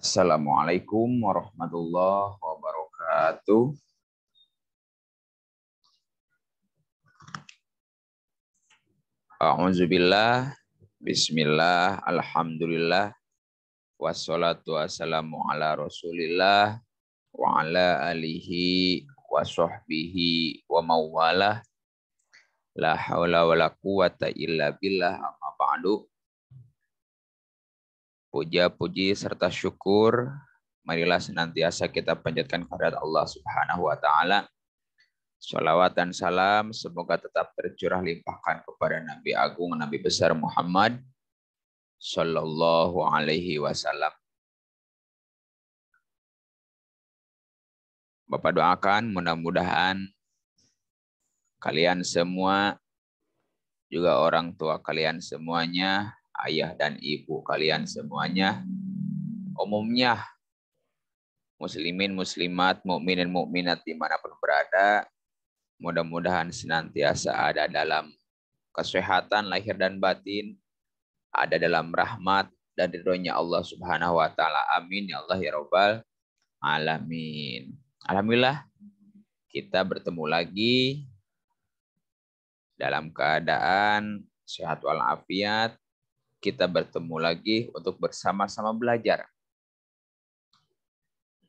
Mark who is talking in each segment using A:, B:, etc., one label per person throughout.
A: Assalamualaikum warahmatullahi wabarakatuh. Alhamdulillah, bismillah, alhamdulillah, wassalatu wassalamu ala rasulillah, wa ala alihi wa sahbihi wa mawalah. La haula wa la quwata illa billah amma ba'du puja puji serta syukur marilah senantiasa kita panjatkan kehadirat Allah Subhanahu wa taala. Salawat dan salam semoga tetap tercurah limpahkan kepada Nabi Agung Nabi besar Muhammad sallallahu alaihi wasallam. Bapak doakan mudah-mudahan kalian semua juga orang tua kalian semuanya ayah dan ibu kalian semuanya. Umumnya muslimin muslimat, mukmin dan mukminat dimanapun berada, mudah-mudahan senantiasa ada dalam kesehatan lahir dan batin, ada dalam rahmat dan ridhonya Allah Subhanahu wa taala. Amin ya Allah ya Rabbal alamin. Alhamdulillah kita bertemu lagi dalam keadaan sehat walafiat kita bertemu lagi untuk bersama-sama belajar.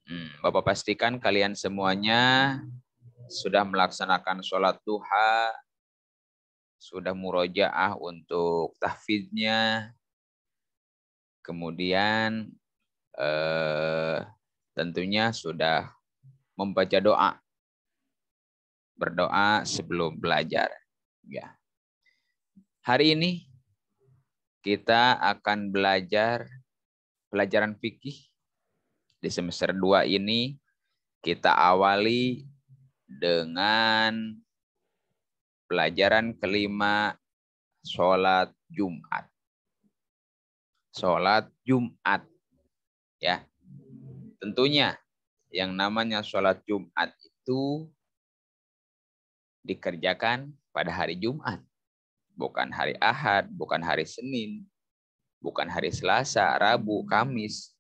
A: Hmm, Bapak pastikan kalian semuanya sudah melaksanakan sholat duha, sudah murojaah untuk tahfidnya, kemudian eh, tentunya sudah membaca doa, berdoa sebelum belajar. Ya. Hari ini kita akan belajar pelajaran fikih di semester 2 ini kita awali dengan pelajaran kelima sholat Jumat. Sholat Jumat. Ya. Tentunya yang namanya sholat Jumat itu dikerjakan pada hari Jumat bukan hari Ahad, bukan hari Senin, bukan hari Selasa, Rabu, Kamis,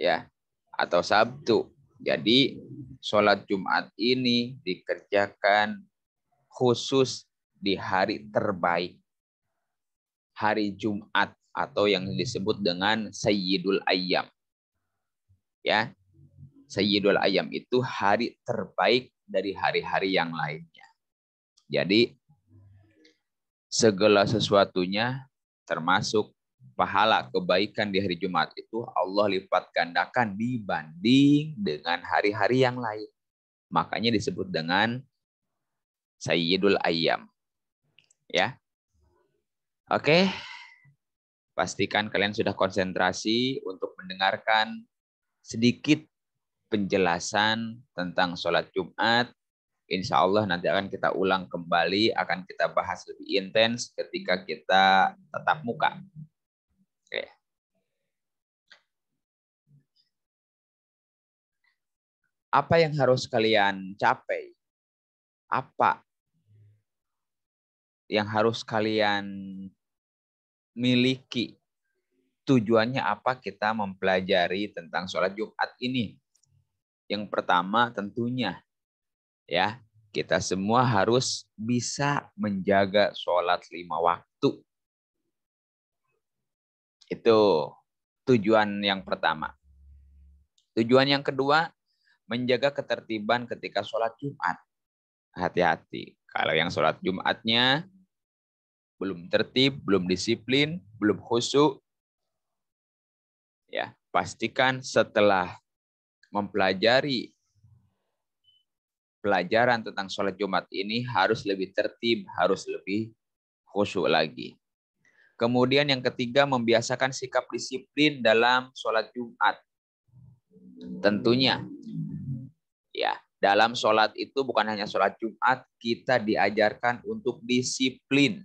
A: ya, atau Sabtu. Jadi sholat Jumat ini dikerjakan khusus di hari terbaik. Hari Jumat atau yang disebut dengan Sayyidul ayam, Ya. Sayyidul ayam itu hari terbaik dari hari-hari yang lainnya. Jadi segala sesuatunya termasuk pahala kebaikan di hari Jumat itu Allah lipat gandakan dibanding dengan hari-hari yang lain. Makanya disebut dengan Sayyidul Ayyam. Ya. Oke. Pastikan kalian sudah konsentrasi untuk mendengarkan sedikit penjelasan tentang sholat Jumat Insya Allah nanti akan kita ulang kembali, akan kita bahas lebih intens ketika kita tetap muka. Oke. Apa yang harus kalian capai? Apa yang harus kalian miliki? Tujuannya apa kita mempelajari tentang sholat Jumat ini? Yang pertama tentunya ya kita semua harus bisa menjaga sholat lima waktu. Itu tujuan yang pertama. Tujuan yang kedua, menjaga ketertiban ketika sholat Jumat. Hati-hati. Kalau yang sholat Jumatnya belum tertib, belum disiplin, belum khusyuk, ya pastikan setelah mempelajari pelajaran tentang sholat Jumat ini harus lebih tertib, harus lebih khusyuk lagi. Kemudian yang ketiga, membiasakan sikap disiplin dalam sholat Jumat. Tentunya, ya dalam sholat itu bukan hanya sholat Jumat, kita diajarkan untuk disiplin.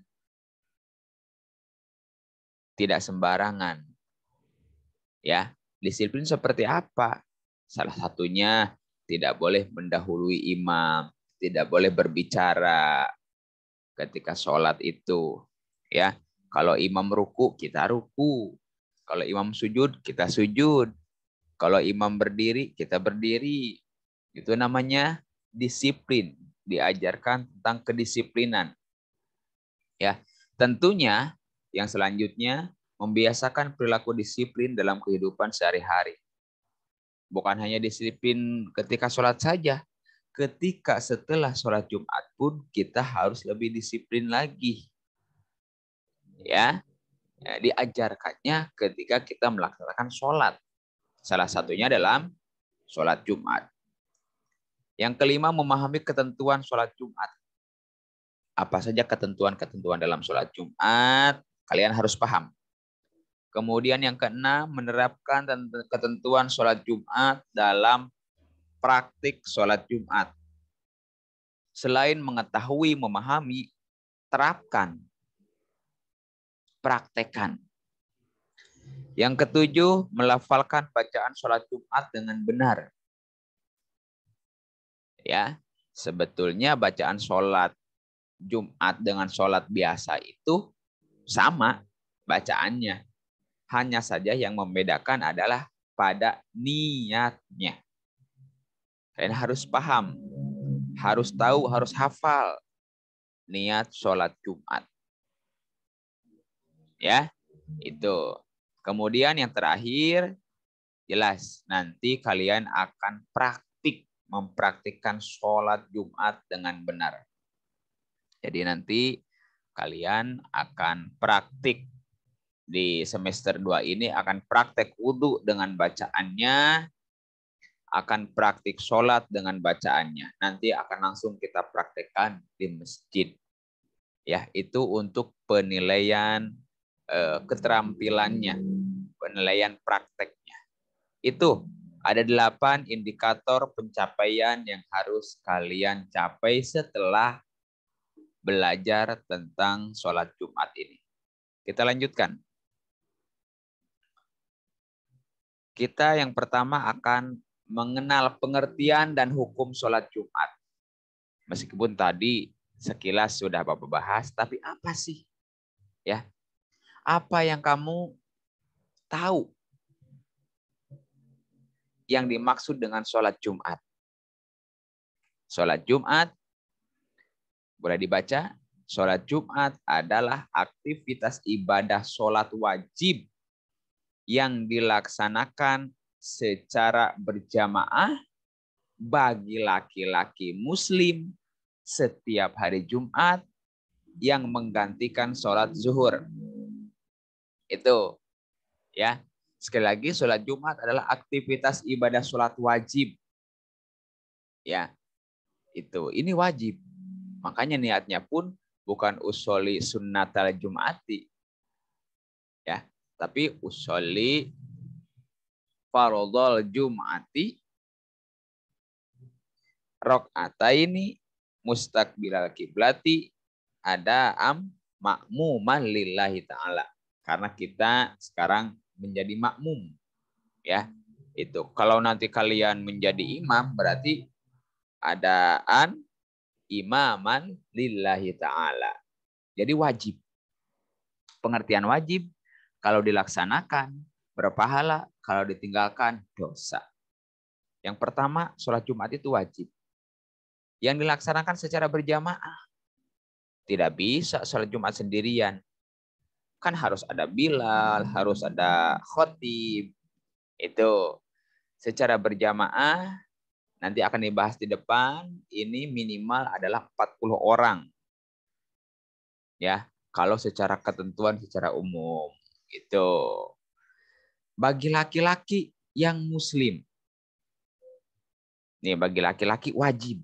A: Tidak sembarangan. Ya, disiplin seperti apa? Salah satunya tidak boleh mendahului imam, tidak boleh berbicara ketika sholat itu. Ya, kalau imam ruku kita ruku, kalau imam sujud kita sujud, kalau imam berdiri kita berdiri. Itu namanya disiplin, diajarkan tentang kedisiplinan. Ya, tentunya yang selanjutnya membiasakan perilaku disiplin dalam kehidupan sehari-hari. Bukan hanya disiplin ketika sholat saja. Ketika setelah sholat Jumat pun kita harus lebih disiplin lagi. Ya, ya diajarkannya ketika kita melaksanakan sholat. Salah satunya dalam sholat Jumat. Yang kelima, memahami ketentuan sholat Jumat. Apa saja ketentuan-ketentuan dalam sholat Jumat, kalian harus paham. Kemudian yang keenam, menerapkan ketentuan sholat Jumat dalam praktik sholat Jumat. Selain mengetahui, memahami, terapkan, praktekan. Yang ketujuh, melafalkan bacaan sholat Jumat dengan benar. Ya, sebetulnya bacaan sholat Jumat dengan sholat biasa itu sama bacaannya, hanya saja yang membedakan adalah pada niatnya. Kalian harus paham, harus tahu, harus hafal niat sholat Jumat. Ya, itu. Kemudian yang terakhir, jelas nanti kalian akan praktik, mempraktikkan sholat Jumat dengan benar. Jadi nanti kalian akan praktik di semester 2 ini akan praktek wudhu dengan bacaannya, akan praktik sholat dengan bacaannya. Nanti akan langsung kita praktekkan di masjid. Ya, itu untuk penilaian e, keterampilannya, penilaian prakteknya. Itu ada delapan indikator pencapaian yang harus kalian capai setelah belajar tentang sholat Jumat ini. Kita lanjutkan. kita yang pertama akan mengenal pengertian dan hukum sholat Jumat. Meskipun tadi sekilas sudah Bapak bahas, tapi apa sih? Ya. Apa yang kamu tahu yang dimaksud dengan sholat Jumat? Sholat Jumat boleh dibaca. Sholat Jumat adalah aktivitas ibadah sholat wajib yang dilaksanakan secara berjamaah bagi laki-laki muslim setiap hari Jumat yang menggantikan sholat zuhur. Itu ya. Sekali lagi sholat Jumat adalah aktivitas ibadah sholat wajib. Ya. Itu ini wajib. Makanya niatnya pun bukan usoli sunnatal jumati, tapi usolli farodol jum'ati ini mustakbilal kiblati ada am makmum lillahi ta'ala. Karena kita sekarang menjadi makmum. Ya, itu. Kalau nanti kalian menjadi imam berarti ada an imaman lillahi ta'ala. Jadi wajib. Pengertian wajib kalau dilaksanakan, berpahala. Kalau ditinggalkan, dosa. Yang pertama, sholat Jumat itu wajib. Yang dilaksanakan secara berjamaah. Tidak bisa sholat Jumat sendirian. Kan harus ada Bilal, harus ada khotib. Itu secara berjamaah nanti akan dibahas di depan ini minimal adalah 40 orang ya kalau secara ketentuan secara umum Gitu. Bagi laki-laki yang muslim. Nih, bagi laki-laki wajib.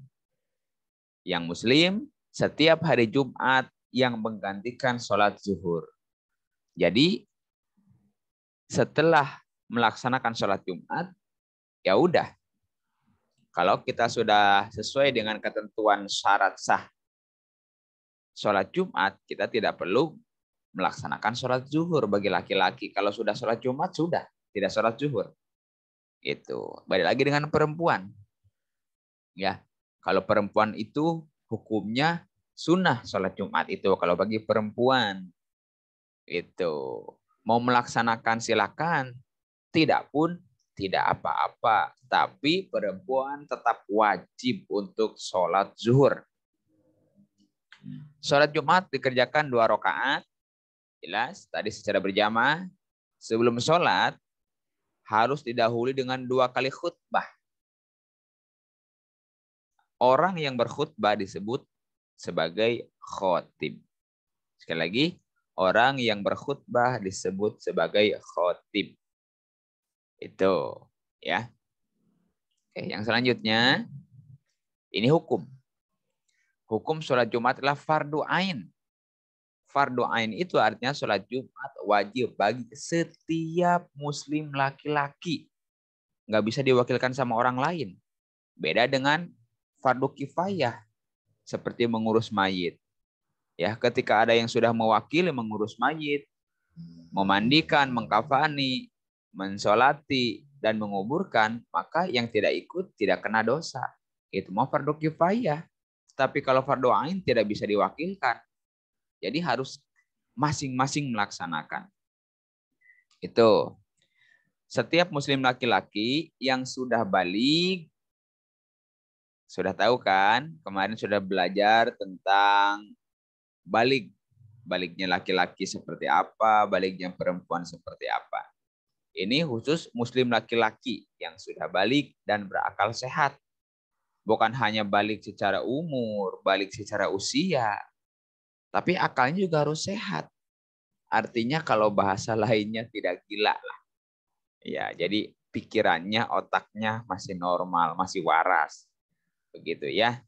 A: Yang muslim setiap hari Jumat yang menggantikan sholat zuhur. Jadi setelah melaksanakan sholat Jumat, ya udah. Kalau kita sudah sesuai dengan ketentuan syarat sah sholat Jumat, kita tidak perlu melaksanakan sholat zuhur bagi laki-laki. Kalau sudah sholat Jumat, sudah. Tidak sholat zuhur. Itu. Balik lagi dengan perempuan. Ya, kalau perempuan itu hukumnya sunnah sholat Jumat itu. Kalau bagi perempuan itu mau melaksanakan silakan, tidak pun tidak apa-apa. Tapi perempuan tetap wajib untuk sholat zuhur. Sholat Jumat dikerjakan dua rakaat, Jelas, tadi secara berjamaah, sebelum sholat, harus didahului dengan dua kali khutbah. Orang yang berkhutbah disebut sebagai khotib. Sekali lagi, orang yang berkhutbah disebut sebagai khotib. Itu, ya. Oke, yang selanjutnya, ini hukum. Hukum sholat Jumat adalah fardu ain fardu ain itu artinya sholat Jumat wajib bagi setiap muslim laki-laki. Nggak bisa diwakilkan sama orang lain. Beda dengan fardu kifayah seperti mengurus mayit. Ya, ketika ada yang sudah mewakili mengurus mayit, memandikan, mengkafani, mensolati, dan menguburkan, maka yang tidak ikut tidak kena dosa. Itu mau fardu kifayah. Tapi kalau fardu ain tidak bisa diwakilkan, jadi harus masing-masing melaksanakan. Itu. Setiap muslim laki-laki yang sudah balik sudah tahu kan? Kemarin sudah belajar tentang balik. Baliknya laki-laki seperti apa, baliknya perempuan seperti apa. Ini khusus muslim laki-laki yang sudah balik dan berakal sehat. Bukan hanya balik secara umur, balik secara usia, tapi akalnya juga harus sehat. Artinya kalau bahasa lainnya tidak gila lah. Ya, jadi pikirannya, otaknya masih normal, masih waras. Begitu ya.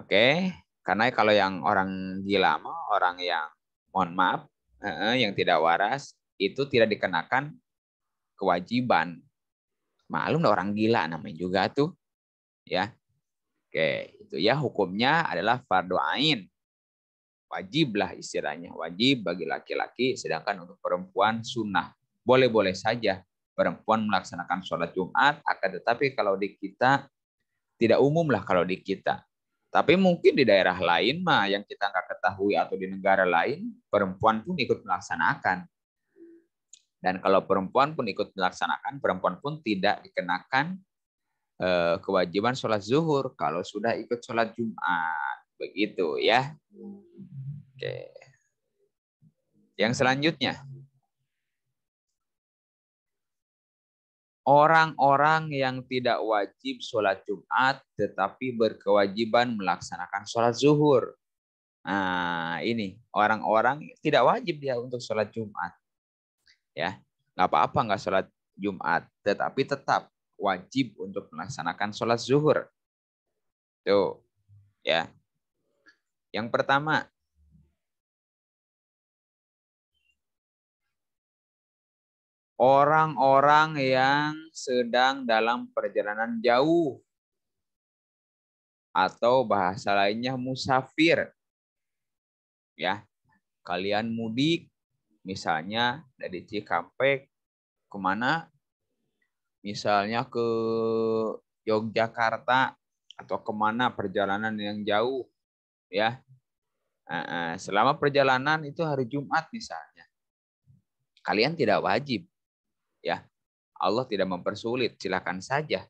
A: Oke, karena kalau yang orang gila orang yang mohon maaf, yang tidak waras itu tidak dikenakan kewajiban. Malum orang gila namanya juga tuh. Ya. Oke, itu ya hukumnya adalah fardu ain. Wajiblah istilahnya, wajib bagi laki-laki sedangkan untuk perempuan sunnah. Boleh-boleh saja perempuan melaksanakan sholat Jumat, akan tetapi kalau di kita tidak umum lah kalau di kita. Tapi mungkin di daerah lain mah yang kita nggak ketahui atau di negara lain perempuan pun ikut melaksanakan. Dan kalau perempuan pun ikut melaksanakan, perempuan pun tidak dikenakan Eh, kewajiban sholat zuhur kalau sudah ikut sholat Jumat. Begitu ya. Oke. Yang selanjutnya. Orang-orang yang tidak wajib sholat Jumat tetapi berkewajiban melaksanakan sholat zuhur. Nah, ini orang-orang tidak wajib dia untuk sholat Jumat. Ya, nggak apa-apa nggak sholat Jumat, tetapi tetap wajib untuk melaksanakan sholat zuhur. Tuh, ya. Yang pertama, orang-orang yang sedang dalam perjalanan jauh atau bahasa lainnya musafir. Ya. Kalian mudik misalnya dari Cikampek kemana misalnya ke Yogyakarta atau kemana perjalanan yang jauh ya selama perjalanan itu hari Jumat misalnya kalian tidak wajib ya Allah tidak mempersulit silakan saja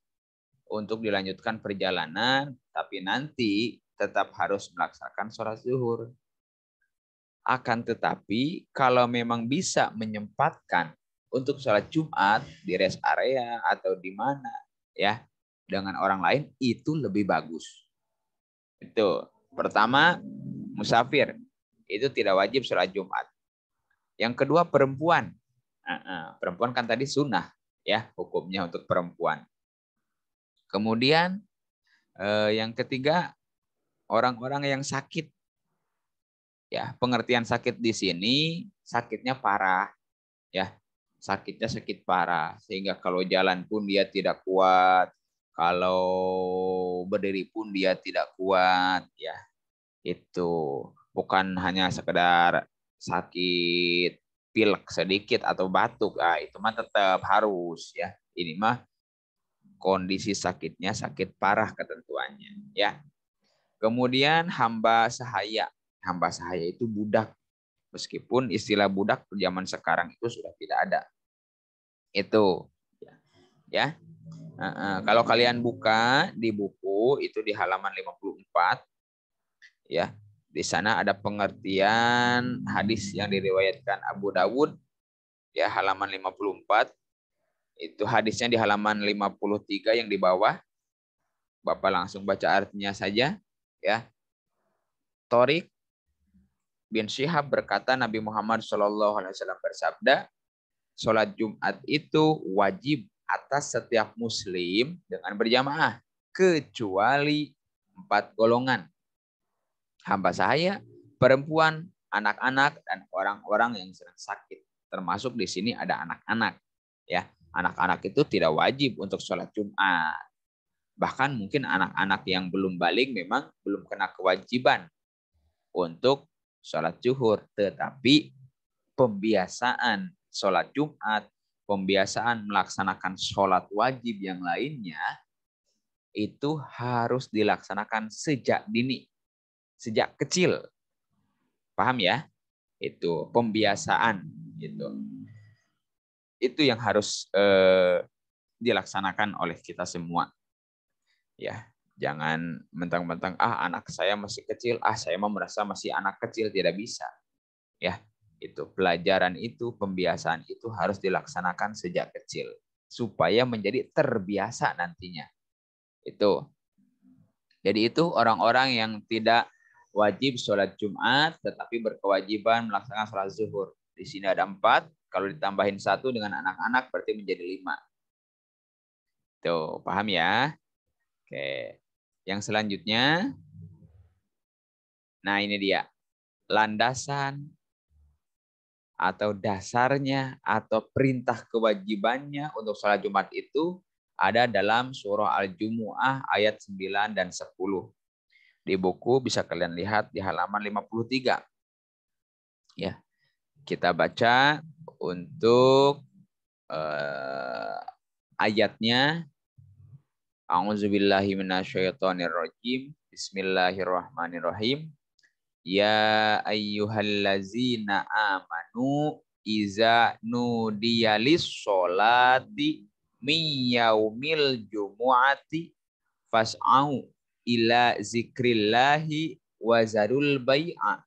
A: untuk dilanjutkan perjalanan tapi nanti tetap harus melaksanakan sholat zuhur akan tetapi kalau memang bisa menyempatkan untuk sholat Jumat di rest area atau di mana ya dengan orang lain itu lebih bagus. Itu pertama musafir itu tidak wajib sholat Jumat. Yang kedua perempuan, perempuan kan tadi sunnah ya hukumnya untuk perempuan. Kemudian eh, yang ketiga orang-orang yang sakit ya pengertian sakit di sini sakitnya parah ya sakitnya sakit parah sehingga kalau jalan pun dia tidak kuat kalau berdiri pun dia tidak kuat ya itu bukan hanya sekedar sakit pilek sedikit atau batuk ah itu mah tetap harus ya ini mah kondisi sakitnya sakit parah ketentuannya ya kemudian hamba sahaya hamba sahaya itu budak meskipun istilah budak zaman sekarang itu sudah tidak ada itu ya uh, uh, kalau kalian buka di buku itu di halaman 54 ya di sana ada pengertian hadis yang diriwayatkan Abu Dawud ya halaman 54 itu hadisnya di halaman 53 yang di bawah Bapak langsung baca artinya saja ya Torik bin Syihab berkata Nabi Muhammad Shallallahu Alaihi Wasallam bersabda sholat Jumat itu wajib atas setiap muslim dengan berjamaah kecuali empat golongan. Hamba sahaya, perempuan, anak-anak dan orang-orang yang sedang sakit. Termasuk di sini ada anak-anak. Ya, anak-anak itu tidak wajib untuk sholat Jumat. Bahkan mungkin anak-anak yang belum balik memang belum kena kewajiban untuk sholat zuhur. Tetapi pembiasaan sholat Jumat, pembiasaan melaksanakan sholat wajib yang lainnya, itu harus dilaksanakan sejak dini, sejak kecil. Paham ya? Itu pembiasaan gitu. Itu yang harus eh, dilaksanakan oleh kita semua. Ya, jangan mentang-mentang ah anak saya masih kecil, ah saya mau merasa masih anak kecil tidak bisa. Ya itu pelajaran itu pembiasaan itu harus dilaksanakan sejak kecil supaya menjadi terbiasa nantinya itu jadi itu orang-orang yang tidak wajib sholat Jumat tetapi berkewajiban melaksanakan sholat zuhur di sini ada empat kalau ditambahin satu dengan anak-anak berarti menjadi lima tuh paham ya oke yang selanjutnya nah ini dia landasan atau dasarnya atau perintah kewajibannya untuk sholat Jumat itu ada dalam surah Al-Jumu'ah ayat 9 dan 10. Di buku bisa kalian lihat di halaman 53. Ya. Kita baca untuk uh, ayatnya A'udzubillahi minasyaitonirrajim. Bismillahirrahmanirrahim. Ya ayyuhallazina amanu iza nudiyalis sholati min yaumil jumu'ati fas'au ila zikrillahi wa zarul bai'a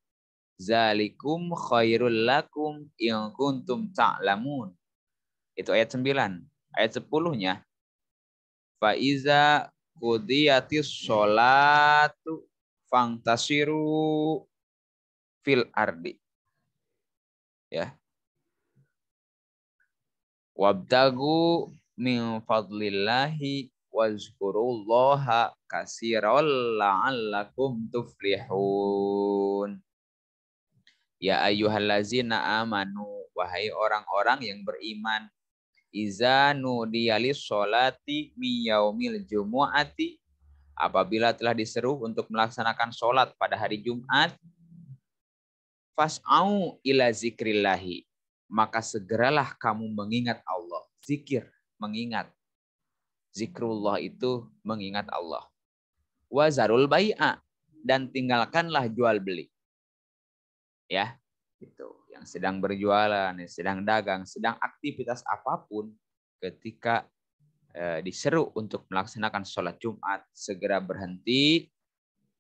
A: zalikum khairul lakum in kuntum ta'lamun itu ayat 9 ayat 10-nya fa iza qudiyatis sholatu fantasiru fil ardi. Ya. Wabtagu min fadlillahi wazkurullaha kasiral la'allakum tuflihun. Ya ayyuhallazina amanu wahai orang-orang yang beriman iza nudiyalis sholati min yaumil jumu'ati apabila telah diseru untuk melaksanakan sholat pada hari Jumat, fas'au ila zikrillahi, maka segeralah kamu mengingat Allah. Zikir, mengingat. Zikrullah itu mengingat Allah. Wazarul bai'a dan tinggalkanlah jual beli. Ya, itu yang sedang berjualan, yang sedang dagang, sedang aktivitas apapun ketika Eh, diseru untuk melaksanakan sholat Jumat, segera berhenti,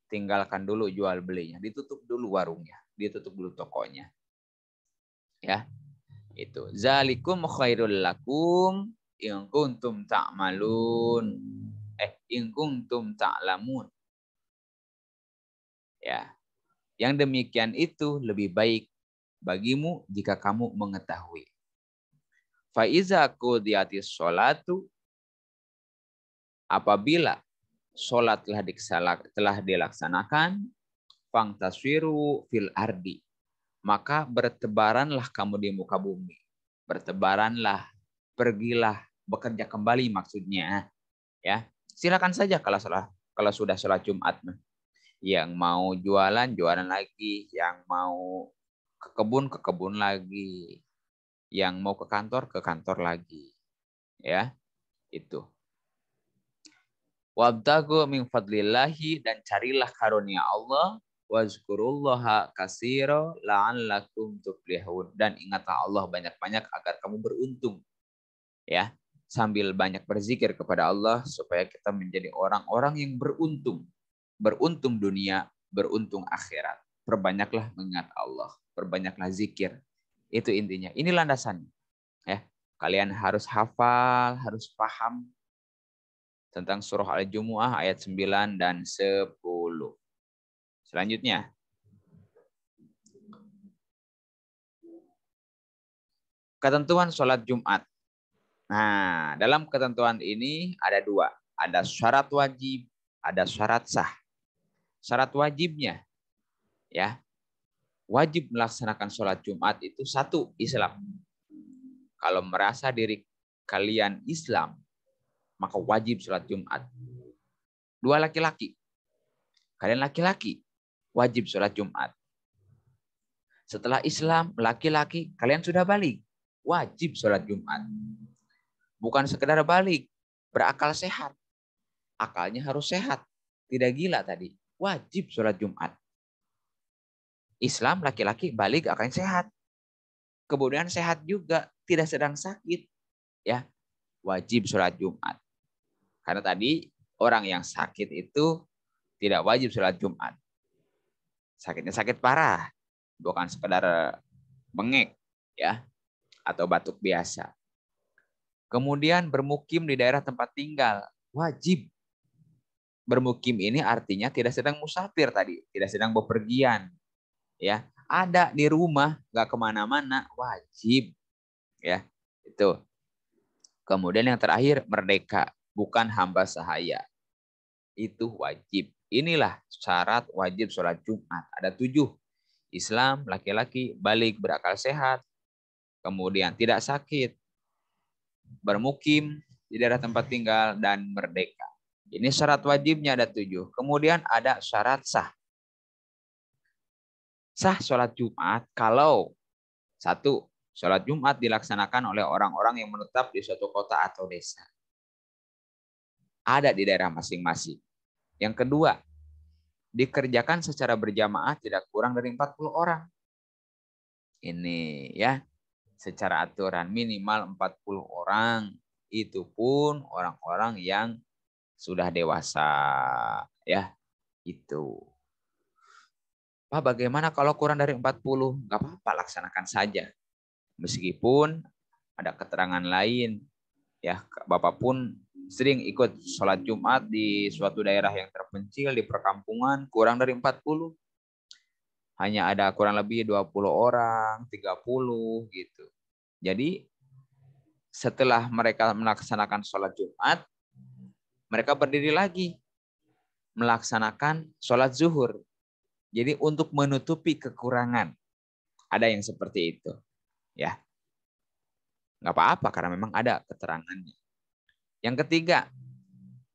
A: tinggalkan dulu jual belinya, ditutup dulu warungnya, ditutup dulu tokonya. Ya. Itu. Zalikum khairul lakum in kuntum ta'malun. Eh, in kuntum ta'lamun. Ya. Yang demikian itu lebih baik bagimu jika kamu mengetahui. Faiza qudiyatis sholatu apabila sholat telah, diksalak, telah dilaksanakan, fang taswiru fil ardi, maka bertebaranlah kamu di muka bumi. Bertebaranlah, pergilah, bekerja kembali maksudnya. Ya, silakan saja kalau sholat, kalau sudah sholat Jumat. Yang mau jualan, jualan lagi. Yang mau ke kebun, ke kebun lagi. Yang mau ke kantor, ke kantor lagi. Ya, itu. Wabtagu min fadlillahi dan carilah karunia Allah wazkurullaha kasiro la'allakum tuflihun dan ingatlah Allah banyak-banyak agar kamu beruntung ya sambil banyak berzikir kepada Allah supaya kita menjadi orang-orang yang beruntung beruntung dunia beruntung akhirat perbanyaklah mengingat Allah perbanyaklah zikir itu intinya ini landasannya ya kalian harus hafal harus paham tentang surah Al-Jumu'ah ayat 9 dan 10. Selanjutnya. Ketentuan sholat Jumat. Nah, dalam ketentuan ini ada dua. Ada syarat wajib, ada syarat sah. Syarat wajibnya, ya, wajib melaksanakan sholat Jumat itu satu Islam. Kalau merasa diri kalian Islam, maka wajib sholat Jumat. Dua laki-laki. Kalian laki-laki, wajib sholat Jumat. Setelah Islam, laki-laki, kalian sudah balik. Wajib sholat Jumat. Bukan sekedar balik, berakal sehat. Akalnya harus sehat. Tidak gila tadi. Wajib sholat Jumat. Islam laki-laki balik akan sehat. Kemudian sehat juga, tidak sedang sakit. Ya, wajib sholat Jumat. Karena tadi orang yang sakit itu tidak wajib sholat Jumat. Sakitnya sakit parah, bukan sekedar bengek ya atau batuk biasa. Kemudian bermukim di daerah tempat tinggal wajib. Bermukim ini artinya tidak sedang musafir tadi, tidak sedang bepergian. Ya, ada di rumah, nggak kemana-mana, wajib. Ya, itu. Kemudian yang terakhir merdeka bukan hamba sahaya. Itu wajib. Inilah syarat wajib sholat Jumat. Ada tujuh. Islam, laki-laki, balik, berakal sehat, kemudian tidak sakit, bermukim di daerah tempat tinggal, dan merdeka. Ini syarat wajibnya ada tujuh. Kemudian ada syarat sah. Sah sholat Jumat kalau satu, sholat Jumat dilaksanakan oleh orang-orang yang menetap di suatu kota atau desa ada di daerah masing-masing. Yang kedua, dikerjakan secara berjamaah tidak kurang dari 40 orang. Ini ya, secara aturan minimal 40 orang. Itu pun orang-orang yang sudah dewasa ya itu Pak bagaimana kalau kurang dari 40 Enggak apa-apa laksanakan saja meskipun ada keterangan lain ya Bapak pun sering ikut sholat Jumat di suatu daerah yang terpencil di perkampungan kurang dari 40. Hanya ada kurang lebih 20 orang, 30 gitu. Jadi setelah mereka melaksanakan sholat Jumat, mereka berdiri lagi melaksanakan sholat zuhur. Jadi untuk menutupi kekurangan. Ada yang seperti itu. Ya. Nggak apa-apa karena memang ada keterangannya. Yang ketiga,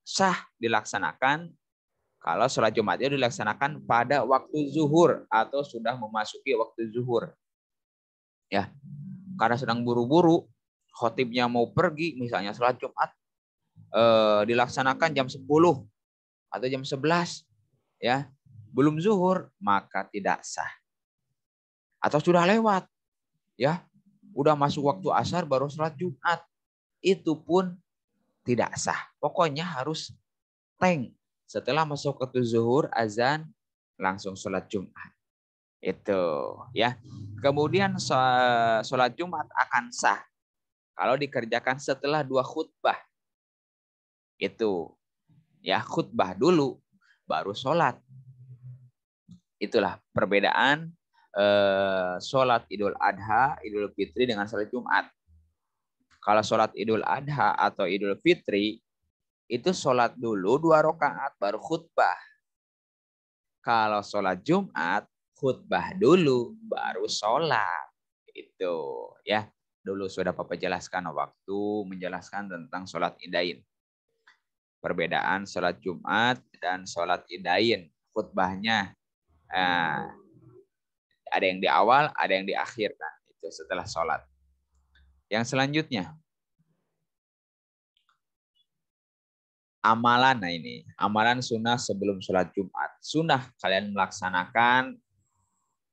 A: sah dilaksanakan kalau sholat Jumat itu dilaksanakan pada waktu zuhur atau sudah memasuki waktu zuhur. Ya, karena sedang buru-buru, khotibnya mau pergi, misalnya sholat Jumat eh, dilaksanakan jam 10 atau jam 11, ya belum zuhur maka tidak sah. Atau sudah lewat, ya udah masuk waktu asar baru sholat Jumat, itu pun tidak sah. Pokoknya harus teng Setelah masuk ke zuhur, azan, langsung sholat Jumat. Itu ya. Kemudian sholat Jumat akan sah. Kalau dikerjakan setelah dua khutbah. Itu. Ya khutbah dulu, baru sholat. Itulah perbedaan eh, sholat Idul Adha, Idul Fitri dengan sholat Jumat. Kalau sholat idul adha atau idul fitri, itu sholat dulu dua rakaat baru khutbah. Kalau sholat Jumat, khutbah dulu baru sholat. Itu ya. Dulu sudah Papa jelaskan waktu menjelaskan tentang sholat idain. Perbedaan sholat Jumat dan sholat idain. Khutbahnya eh, ada yang di awal, ada yang di akhir. Nah, itu setelah sholat. Yang selanjutnya, amalan nah ini amalan sunnah sebelum sholat Jumat sunnah kalian melaksanakan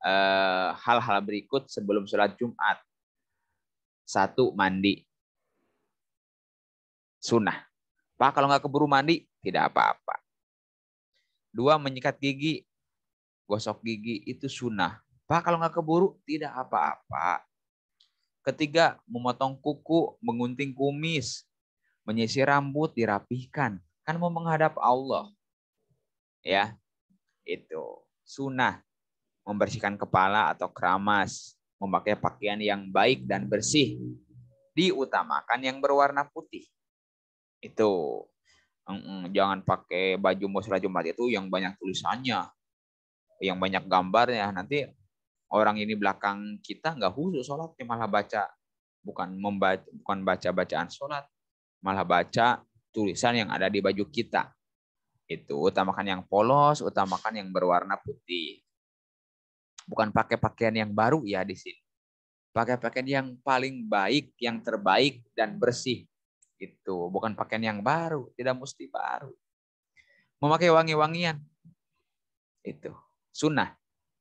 A: eh, hal-hal eh, berikut sebelum sholat Jumat satu mandi sunnah pak kalau nggak keburu mandi tidak apa-apa dua menyikat gigi gosok gigi itu sunnah pak kalau nggak keburu tidak apa-apa Ketiga, memotong kuku, mengunting kumis, menyisir rambut, dirapihkan. Kan mau menghadap Allah. Ya, itu sunnah. Membersihkan kepala atau keramas. Memakai pakaian yang baik dan bersih. Diutamakan yang berwarna putih. Itu. Jangan pakai baju musra Jumat itu yang banyak tulisannya. Yang banyak gambarnya. Nanti orang ini belakang kita nggak khusus sholatnya malah baca bukan membaca bukan baca bacaan sholat malah baca tulisan yang ada di baju kita itu utamakan yang polos utamakan yang berwarna putih bukan pakai pakaian yang baru ya di sini pakai pakaian yang paling baik yang terbaik dan bersih itu bukan pakaian yang baru tidak mesti baru memakai wangi-wangian itu sunnah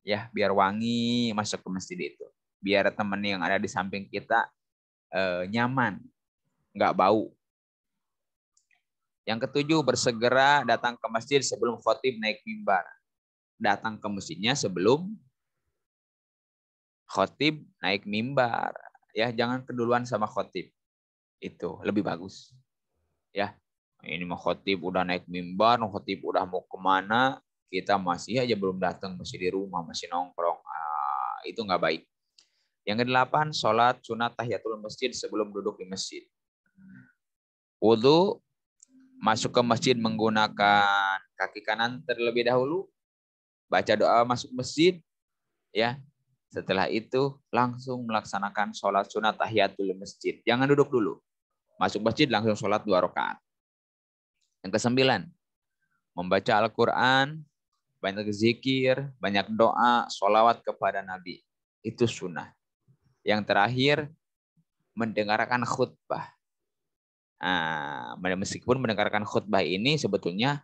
A: ya biar wangi masuk ke masjid itu biar temen yang ada di samping kita eh, nyaman nggak bau yang ketujuh bersegera datang ke masjid sebelum khotib naik mimbar datang ke masjidnya sebelum khotib naik mimbar ya jangan keduluan sama khotib itu lebih bagus ya ini mah khotib udah naik mimbar khotib udah mau kemana kita masih aja belum datang, masih di rumah, masih nongkrong, uh, itu nggak baik. Yang kedelapan, sholat sunat tahiyatul masjid sebelum duduk di masjid. Wudhu, masuk ke masjid menggunakan kaki kanan terlebih dahulu, baca doa masuk masjid, ya. Setelah itu langsung melaksanakan sholat sunat tahiyatul masjid. Jangan duduk dulu. Masuk masjid langsung sholat dua rakaat. Yang kesembilan, membaca Al-Quran banyak zikir, banyak doa, sholawat kepada Nabi. Itu sunnah. Yang terakhir, mendengarkan khutbah. Nah, meskipun mendengarkan khutbah ini sebetulnya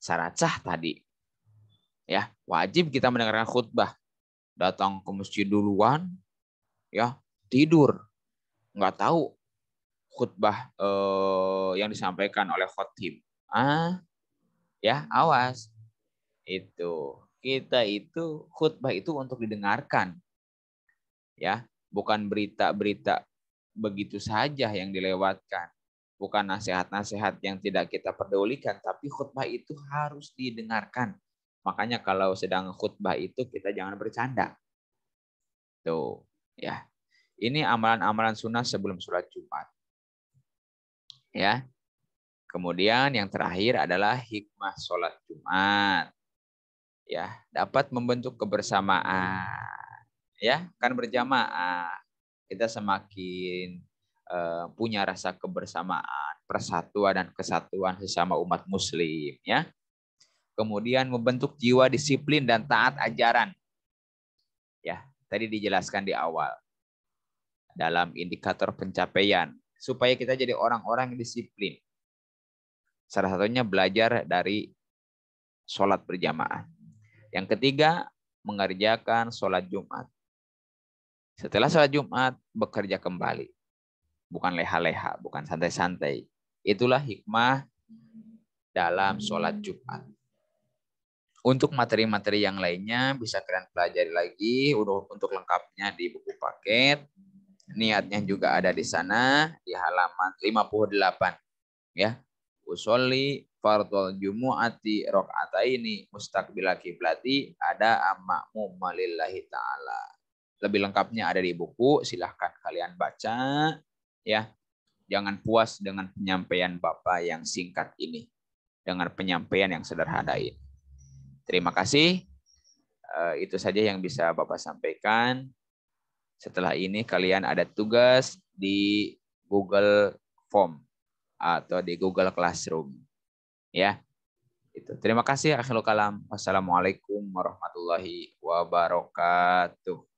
A: syarat sah tadi. Ya, wajib kita mendengarkan khutbah. Datang ke masjid duluan, ya tidur, nggak tahu khutbah eh, yang disampaikan oleh khotib. Ah, ya awas itu kita itu khutbah itu untuk didengarkan. Ya, bukan berita-berita begitu saja yang dilewatkan. Bukan nasihat-nasihat yang tidak kita pedulikan, tapi khutbah itu harus didengarkan. Makanya kalau sedang khutbah itu kita jangan bercanda. Tuh, ya. Ini amalan-amalan sunnah sebelum sholat Jumat. Ya. Kemudian yang terakhir adalah hikmah sholat Jumat ya dapat membentuk kebersamaan ya kan berjamaah kita semakin uh, punya rasa kebersamaan persatuan dan kesatuan sesama umat muslim ya kemudian membentuk jiwa disiplin dan taat ajaran ya tadi dijelaskan di awal dalam indikator pencapaian supaya kita jadi orang-orang disiplin salah satunya belajar dari sholat berjamaah yang ketiga, mengerjakan sholat Jumat. Setelah sholat Jumat, bekerja kembali. Bukan leha-leha, bukan santai-santai. Itulah hikmah dalam sholat Jumat. Untuk materi-materi yang lainnya bisa kalian pelajari lagi untuk lengkapnya di buku paket. Niatnya juga ada di sana di halaman 58 ya. Usolli fardhu jumu'ati ini mustaqbila kiblati ada ammakmum malillahi taala. Lebih lengkapnya ada di buku, silahkan kalian baca ya. Jangan puas dengan penyampaian Bapak yang singkat ini. Dengan penyampaian yang sederhana ini. Terima kasih. Eh, itu saja yang bisa Bapak sampaikan. Setelah ini kalian ada tugas di Google Form atau di Google Classroom. Ya. Itu. Terima kasih akhirul kalam. Wassalamualaikum warahmatullahi wabarakatuh.